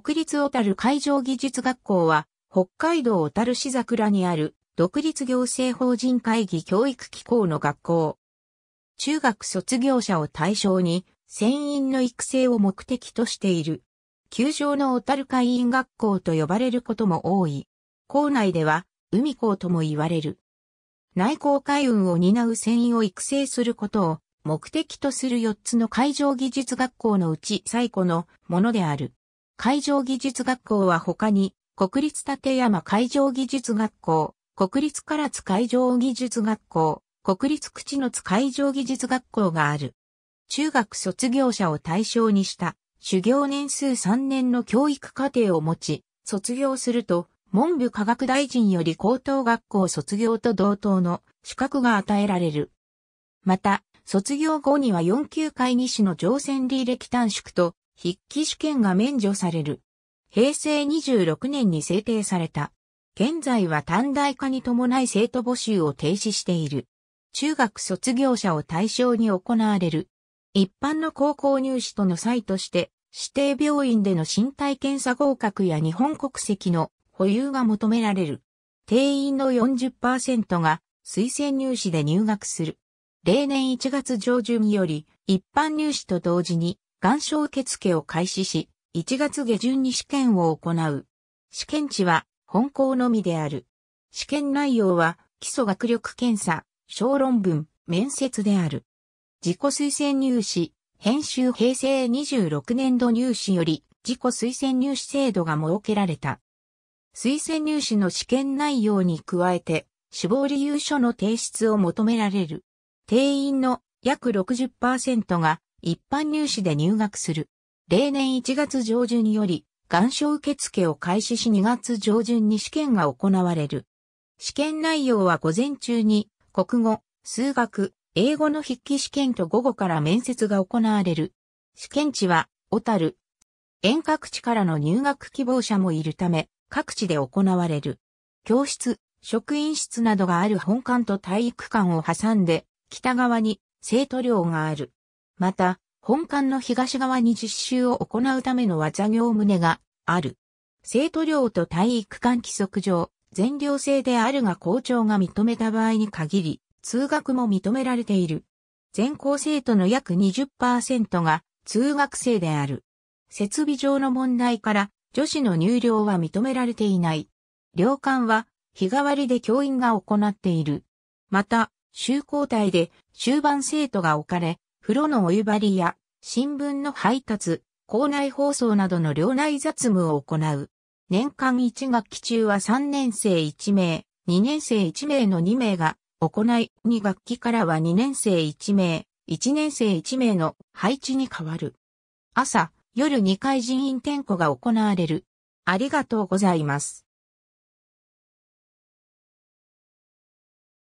国立小樽海上技術学校は、北海道小樽市桜にある、独立行政法人会議教育機構の学校。中学卒業者を対象に、船員の育成を目的としている。球場の小樽会員学校と呼ばれることも多い。校内では、海校とも言われる。内航海運を担う船員を育成することを目的とする4つの海上技術学校のうち最古のものである。海上技術学校は他に、国立立山海上技術学校、国立唐津海上技術学校、国立口の津海上技術学校がある。中学卒業者を対象にした修行年数3年の教育課程を持ち、卒業すると文部科学大臣より高等学校卒業と同等の資格が与えられる。また、卒業後には4級会議士の乗船履歴短縮と筆記試験が免除される。平成26年に制定された。現在は短大化に伴い生徒募集を停止している。中学卒業者を対象に行われる。一般の高校入試との際として、指定病院での身体検査合格や日本国籍の保有が求められる。定員の40%が推薦入試で入学する。例年1月上旬より一般入試と同時に願書受付を開始し、1月下旬に試験を行う。試験地は本校のみである。試験内容は基礎学力検査、小論文、面接である。自己推薦入試、編集平成26年度入試より自己推薦入試制度が設けられた。推薦入試の試験内容に加えて、死亡理由書の提出を求められる。定員の約60%が一般入試で入学する。例年1月上旬により、願書受付を開始し2月上旬に試験が行われる。試験内容は午前中に、国語、数学、英語の筆記試験と午後から面接が行われる。試験地は、小樽。遠隔地からの入学希望者もいるため、各地で行われる。教室、職員室などがある本館と体育館を挟んで、北側に生徒寮がある。また、本館の東側に実習を行うための技業棟がある。生徒寮と体育館規則上、全寮制であるが校長が認めた場合に限り、通学も認められている。全校生徒の約20%が通学生である。設備上の問題から女子の入寮は認められていない。寮館は日替わりで教員が行っている。また、修交代で終盤生徒が置かれ、風呂のお湯張りや、新聞の配達、校内放送などの寮内雑務を行う。年間1学期中は3年生1名、2年生1名の2名が行い、2学期からは2年生1名、1年生1名の配置に変わる。朝、夜2回人員点呼が行われる。ありがとうございます。